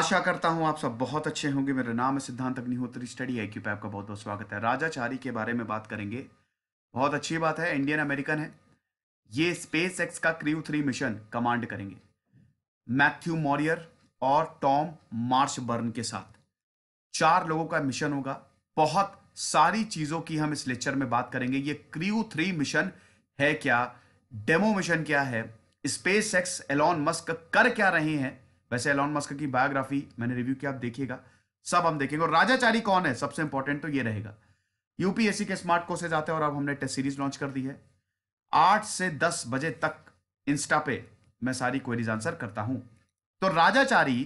आशा करता हूं आप सब बहुत अच्छे होंगे मेरा नाम है सिद्धांत अग्निहोत्री स्टडी आई क्यू पे आपका बहुत बहुत स्वागत है राजा चारी के बारे में बात करेंगे बहुत अच्छी बात है इंडियन अमेरिकन है ये स्पेस एक्स का क्रू थ्री मिशन कमांड करेंगे मैथ्यू मॉरियर और टॉम मार्च बर्न के साथ चार लोगों का मिशन होगा बहुत सारी चीज़ों की हम इस लेक्चर में बात करेंगे ये क्रू थ्री मिशन है क्या डेमो मिशन क्या है स्पेस एक्स एलॉन मस्क कर क्या रहे हैं वैसे एलॉन मस्क की बायोग्राफी मैंने रिव्यू किया आप देखिएगा सब हम देखेंगे और राजाचारी कौन है सबसे इंपॉर्टेंट तो ये रहेगा यूपीएससी के स्मार्ट कोर्सेज आते हैं और अब हमने टेस्ट सीरीज लॉन्च कर दी है आठ से दस बजे तक इंस्टा पे मैं सारी क्वेरीज आंसर करता हूं तो राजाचारी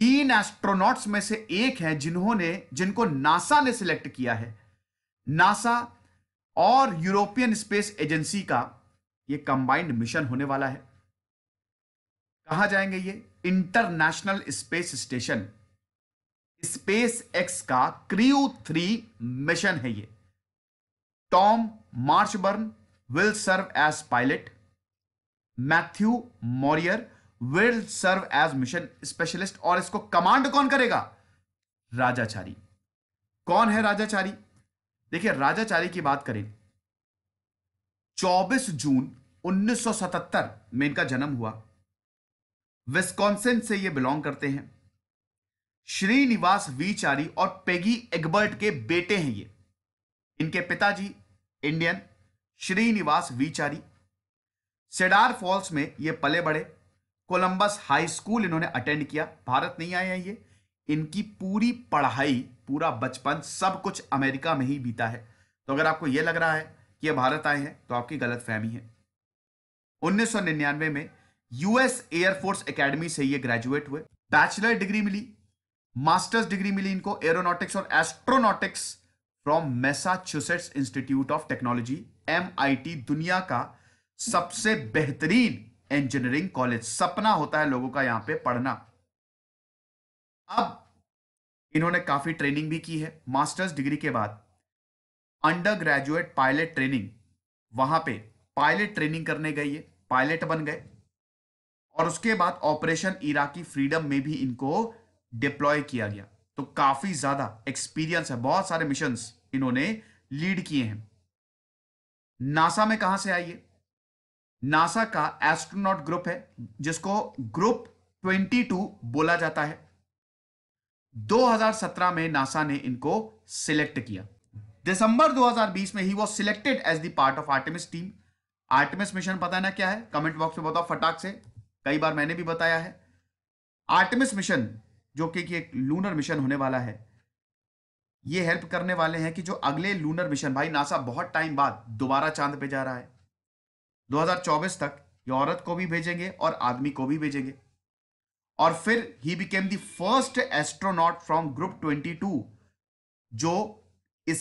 तीन एस्ट्रोनॉट्स में से एक है जिन्होंने जिनको नासा ने सिलेक्ट किया है नासा और यूरोपियन स्पेस एजेंसी का ये कंबाइंड मिशन होने वाला है कहा जाएंगे ये international space station SpaceX का क्रियो थ्री मिशन है ये Tom Marshburn will serve as pilot Matthew Maurer will serve as mission specialist और इसको कमांड कौन करेगा राजाचारी कौन है राजाचारी देखिए राजाचारी की बात करें 24 जून 1977 में इनका जन्म हुआ विस्कॉन्सिन से ये बिलोंग करते हैं श्रीनिवास वीचारी और पेगी एगबर्ट के बेटे हैं ये इनके पिताजी इंडियन श्रीनिवास वीचारी सेडार फॉल्स में ये पले बड़े कोलंबस हाई स्कूल इन्होंने अटेंड किया भारत नहीं आए हैं ये इनकी पूरी पढ़ाई पूरा बचपन सब कुछ अमेरिका में ही बीता है तो अगर आपको यह लग रहा है कि ये भारत आए हैं तो आपकी गलत फहमी है 1999 में यूएस एयरफोर्स एकेडमी से ये ग्रेजुएट हुए बैचलर डिग्री मिली मास्टर्स डिग्री मिली इनको एरोनॉटिक्स और astronautics from Massachusetts Institute of Technology M दुनिया का सबसे बेहतरीन इंजीनियरिंग कॉलेज सपना होता है लोगों का यहां पे पढ़ना अब इन्होंने काफी ट्रेनिंग भी की है मास्टर्स डिग्री के बाद अंडर ग्रेजुएट पायलट ट्रेनिंग वहां पे पायलट ट्रेनिंग करने गई है पायलट बन गए और उसके बाद ऑपरेशन इराकी फ्रीडम में भी इनको डिप्लॉय किया गया तो काफी ज्यादा एक्सपीरियंस है बहुत सारे मिशन इन्होंने लीड किए हैं नासा में कहां से आइए नासा का एस्ट्रोनॉट ग्रुप है जिसको ग्रुप 22 बोला जाता है 2017 में नासा ने इनको सिलेक्ट किया दिसंबर 2020 में ही वो selected as the part of Artemis team Artemis mission पता है ना क्या है कमेंट बॉक्स में बताओ फटाक से कई बार मैंने भी बताया है आर्टिमिस मिशन जो कि एक लूनर मिशन होने वाला है ये हेल्प करने वाले हैं कि जो अगले लूनर मिशन भाई नासा बहुत टाइम बाद दोबारा चांद पे जा रहा है 2024 तक ये औरत को भी भेजेंगे और आदमी को भी भेजेंगे और फिर he became the first astronaut from group 22 जो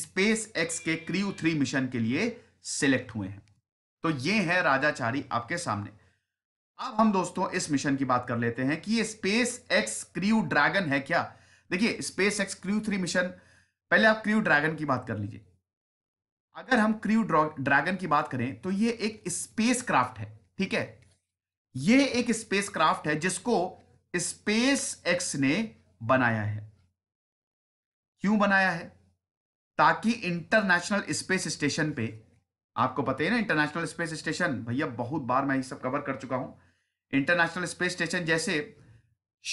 स्पेस एक्स के क्रियू थ्री मिशन के लिए सिलेक्ट हुए हैं तो ये है राजाचारी आपके सामने अब हम दोस्तों इस मिशन की बात कर लेते हैं कि ये स्पेस एक्स क्रू ड्रैगन है क्या देखिए SpaceX crew three mission पहले आप क्रू ड्रैगन की बात कर लीजिए अगर हम क्रू ड्रैगन की बात करें तो ये एक स्पेस क्राफ्ट है ठीक है ये एक स्पेस क्राफ्ट है जिसको स्पेस एक्स ने बनाया है क्यों बनाया है ताकि इंटरनेशनल स्पेस स्टेशन पे आपको पता है ना इंटरनेशनल स्पेस स्टेशन भैया बहुत बार मैं ये सब कवर कर चुका हूं इंटरनेशनल स्पेस स्टेशन जैसे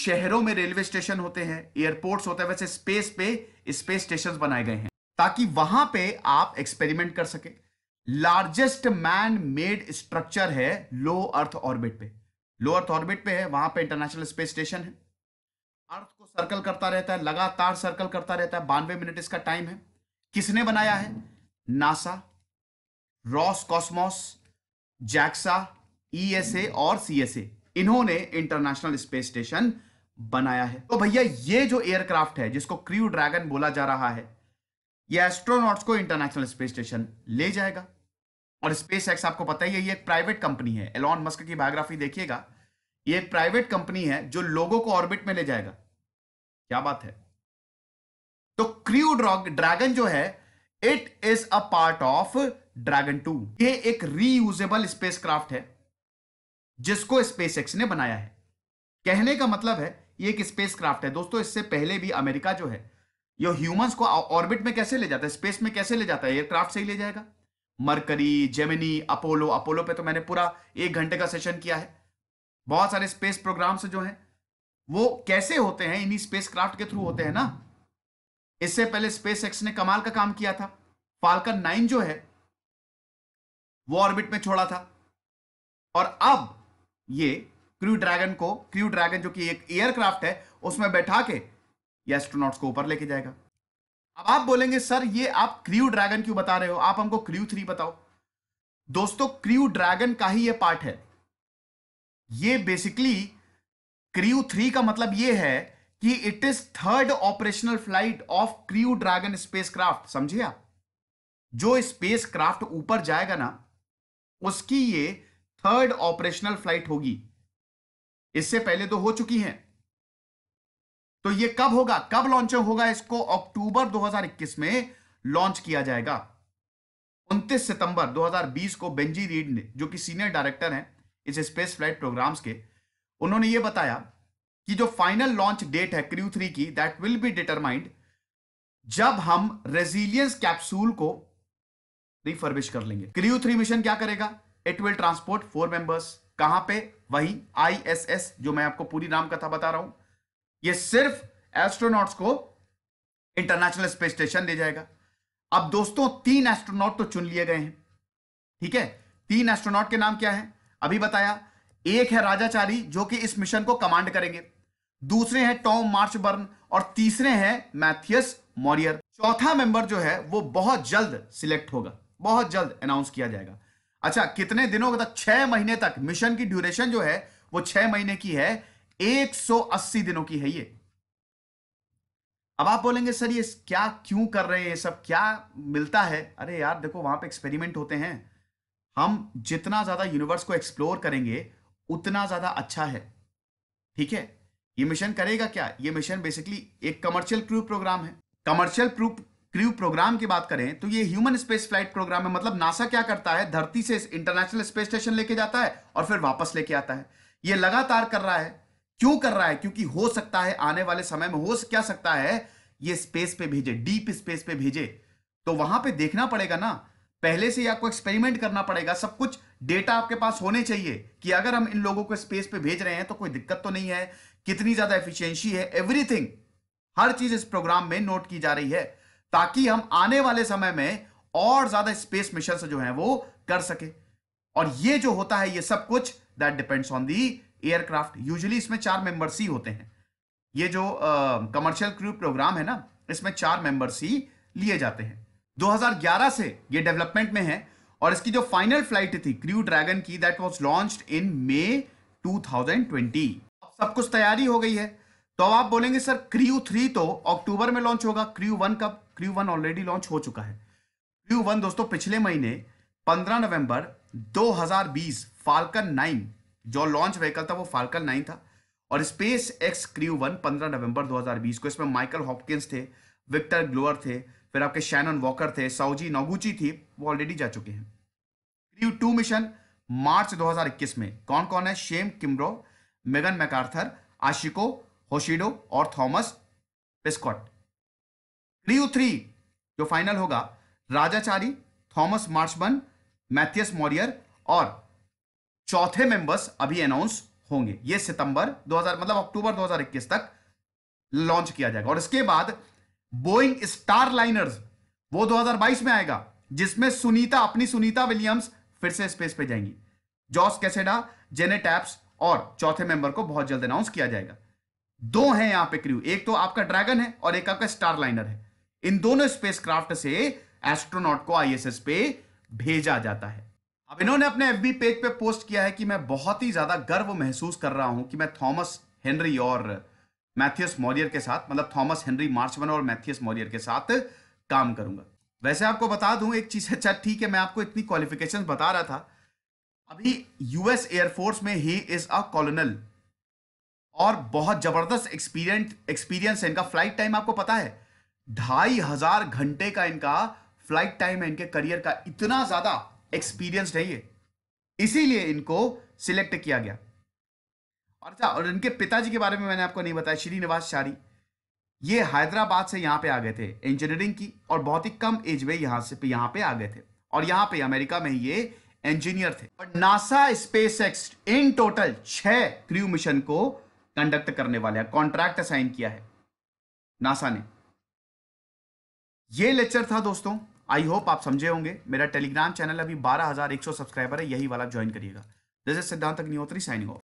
शहरों में रेलवे स्टेशन होते हैं एयरपोर्ट्स होते हैं वैसे स्पेस पे स्पेस स्टेशन बनाए गए हैं ताकि वहां पे आप एक्सपेरिमेंट कर सके लार्जेस्ट मैन मेड स्ट्रक्चर है लो अर्थ ऑर्बिट पे लो अर्थ ऑर्बिट पे है वहां पे इंटरनेशनल स्पेस स्टेशन है अर्थ को सर्कल करता रहता है लगातार सर्कल करता रहता है बानवे मिनट इसका टाइम है किसने बनाया है NASA Roscosmos JAXA ESA e और सीएसए इन्होंने इंटरनेशनल स्पेस स्टेशन बनाया है तो भैया ये जो एयरक्राफ्ट है जिसको क्रू ड्रैगन बोला जा रहा है ये एस्ट्रोनॉट्स को इंटरनेशनल स्पेस स्टेशन ले जाएगा और स्पेस एक्स आपको पता ही है ये एक प्राइवेट कंपनी है एलॉन मस्क की बायोग्राफी देखिएगा ये एक प्राइवेट कंपनी है जो लोगों को ऑर्बिट में ले जाएगा क्या बात है तो क्रू ड्रैगन जो है it is a part of dragon two ये एक रीयूजेबल क्राफ्ट है जिसको एक्स ने बनाया है कहने का मतलब है ये एक स्पेसक्राफ्ट है दोस्तों इससे पहले भी अमेरिका जो है यो ह्यूमंस को ऑर्बिट में कैसे ले जाता है स्पेस में कैसे ले जाता है एयरक्राफ्ट से ही ले जाएगा मरकरी जेमिनी अपोलो अपोलो पे तो मैंने पूरा एक घंटे का सेशन किया है बहुत सारे स्पेस प्रोग्राम्स जो हैं वो कैसे होते हैं इन्हीं स्पेस क्राफ्ट के थ्रू होते हैं ना इससे पहले स्पेस एक्स ने कमाल का काम किया था फाल्कन नाइन जो है वो ऑर्बिट में छोड़ा था और अब ये क्रू ड्रैगन को क्रू ड्रैगन जो कि एक एयरक्राफ्ट है उसमें बैठा के ये एस्ट्रोनॉट्स को ऊपर लेके जाएगा अब आप बोलेंगे सर ये आप क्रू ड्रैगन क्यों बता रहे हो आप हमको क्रू थ्री बताओ दोस्तों क्रू ड्रैगन का ही ये पार्ट है ये बेसिकली क्रू थ्री का मतलब ये है कि it is third operational flight of crew dragon spacecraft समझिए आप जो स्पेसक्राफ्ट ऊपर जाएगा ना उसकी ये थर्ड ऑपरेशनल फ्लाइट होगी इससे पहले तो हो चुकी हैं तो ये कब होगा कब लॉन्च होगा इसको अक्टूबर 2021 में लॉन्च किया जाएगा 29 सितंबर 2020 को बेंजी रीड ने जो कि सीनियर डायरेक्टर हैं इस स्पेस फ्लाइट प्रोग्राम्स के उन्होंने ये बताया कि जो फाइनल लॉन्च डेट है क्रू थ्री की दैट विल बी डिटरमाइंड जब हम रेजिलियंस कैप्सूल को रिफर्बिश कर लेंगे क्रू थ्री मिशन क्या करेगा it will transport four members कहां पे वही आईएसएस जो मैं आपको पूरी नाम कथा बता रहा हूं ये सिर्फ एस्ट्रोनॉट्स को इंटरनेशनल स्पेस स्टेशन ले जाएगा अब दोस्तों तीन एस्ट्रोनॉट तो चुन लिए गए हैं ठीक है तीन एस्ट्रोनॉट के नाम क्या है अभी बताया एक है राजाचारी जो कि इस मिशन को कमांड करेंगे दूसरे हैं टॉम मार्च बर्न और तीसरे हैं मैथियस मॉरियर चौथा मेंबर जो है वो बहुत जल्द सिलेक्ट होगा बहुत जल्द अनाउंस किया जाएगा अच्छा कितने दिनों तक छह महीने तक मिशन की ड्यूरेशन जो है वो छह महीने की है 180 दिनों की है ये अब आप बोलेंगे सर ये क्या क्यों कर रहे हैं ये सब क्या मिलता है अरे यार देखो वहां पे एक्सपेरिमेंट होते हैं हम जितना ज्यादा यूनिवर्स को एक्सप्लोर करेंगे उतना ज्यादा अच्छा है ठीक है ये मिशन करेगा क्या ये मिशन बेसिकली एक कमर्शियल प्रूफ प्रोग्राम है कमर्शियल प्रूफ क्रू प्रोग्राम की बात करें तो ये ह्यूमन स्पेस फ्लाइट प्रोग्राम है मतलब नासा क्या करता है धरती से इंटरनेशनल स्पेस स्टेशन लेके जाता है और फिर वापस लेके आता है ये लगातार कर रहा है क्यों कर रहा है क्योंकि हो सकता है आने वाले समय में हो क्या सकता है ये स्पेस पे भेजे डीप स्पेस पे भेजे तो वहां पे देखना पड़ेगा ना पहले से ही आपको एक्सपेरिमेंट करना पड़ेगा सब कुछ डेटा आपके पास होने चाहिए कि अगर हम इन लोगों को स्पेस पे भेज रहे हैं तो कोई दिक्कत तो नहीं है कितनी ज्यादा एफिशिएंसी है एवरीथिंग हर चीज इस प्रोग्राम में नोट की जा रही है ताकि हम आने वाले समय में और ज्यादा स्पेस मिशन जो है वो कर सके और ये जो होता है ये सब कुछ that depends on the aircraft usually इसमें चार मेंबर्स ही होते हैं ये जो कमर्शियल क्रू प्रोग्राम है ना इसमें चार मेंबर्स ही लिए जाते हैं 2011 से ये डेवलपमेंट में है और इसकी जो फाइनल फ्लाइट थी क्रू ड्रैगन की that was launched in May 2020 अब सब कुछ तैयारी हो गई है तो अब आप बोलेंगे सर क्रियू थ्री तो अक्टूबर में लॉन्च होगा क्रियू वन का क्रियू वन ऑलरेडी लॉन्च हो चुका है क्रियू वन दोस्तों पिछले महीने 15 नवंबर 2020 फाल्कन 9 जो लॉन्च व्हीकल था वो फाल्कन 9 था और स्पेस एक्स क्रियू वन पंद्रह नवंबर 2020 को इसमें माइकल हॉपकिंस थे विक्टर ग्लोअर थे फिर आपके शैनन वॉकर थे साउजी नोगुची थी वो ऑलरेडी जा चुके हैं क्रियू टू मिशन मार्च इक्कीस में कौन कौन है Shane Kimbrough Megan McArthur Akihiko Hoshide और थॉमस पेस्कॉट यू थ्री जो फाइनल होगा राजाचारी थॉमस मार्चबन मैथियस मॉरियर और चौथे मेंबर्स अभी अनाउंस होंगे ये सितंबर 2000 मतलब अक्टूबर 2021 तक लॉन्च किया जाएगा और इसके बाद बोइंग स्टार लाइनर्स वो 2022 में आएगा जिसमें सुनीता अपनी सुनीता विलियम्स फिर से स्पेस पे जाएंगी जॉस कैसेडा जेनेटैप्स और चौथे मेंबर को बहुत जल्द अनाउंस किया जाएगा दो हैं यहां पे क्रू एक तो आपका ड्रैगन है और एक आपका स्टार लाइनर है इन दोनों स्पेसक्राफ्ट से एस्ट्रोनॉट को आईएसएस पे भेजा जाता है अब इन्होंने अपने एफबी पेज पे पोस्ट किया है कि मैं बहुत ही ज्यादा गर्व महसूस कर रहा हूं कि मैं थॉमस हेनरी और मैथियस मॉरियर के साथ मतलब थॉमस हेनरी मार्चवन और मैथियस मॉरियर के साथ काम करूंगा वैसे आपको बता दूं एक चीज अच्छा ठीक है मैं आपको इतनी क्वालिफिकेशन बता रहा था अभी यूएस एयरफोर्स में ही इज अ कॉलोनल और बहुत जबरदस्त एक्सपीरियंस एक्सपीरियंस है इनका फ्लाइट टाइम आपको पता है ढाई हजार घंटे का इनका फ्लाइट टाइम है इनके करियर का इतना ज्यादा एक्सपीरियंस है ये इसीलिए इनको सिलेक्ट किया गया और अच्छा और इनके पिताजी के बारे में मैंने आपको नहीं बताया श्रीनिवास शारी ये हैदराबाद से यहां पे आ गए थे इंजीनियरिंग की और बहुत ही कम एज में यहां से यहां पे आ गए थे और यहां पे अमेरिका में ये इंजीनियर थे और नासा स्पेस इन टोटल छह क्रू मिशन को कंडक्ट करने वाले हैं कॉन्ट्रैक्ट साइन किया है नासा ने ये लेक्चर था दोस्तों आई होप आप समझे होंगे मेरा टेलीग्राम चैनल अभी 12,100 सब्सक्राइबर है यही वाला ज्वाइन करिएगा जैसे सिद्धांत अग्निहोत्री साइनिंग ऑफ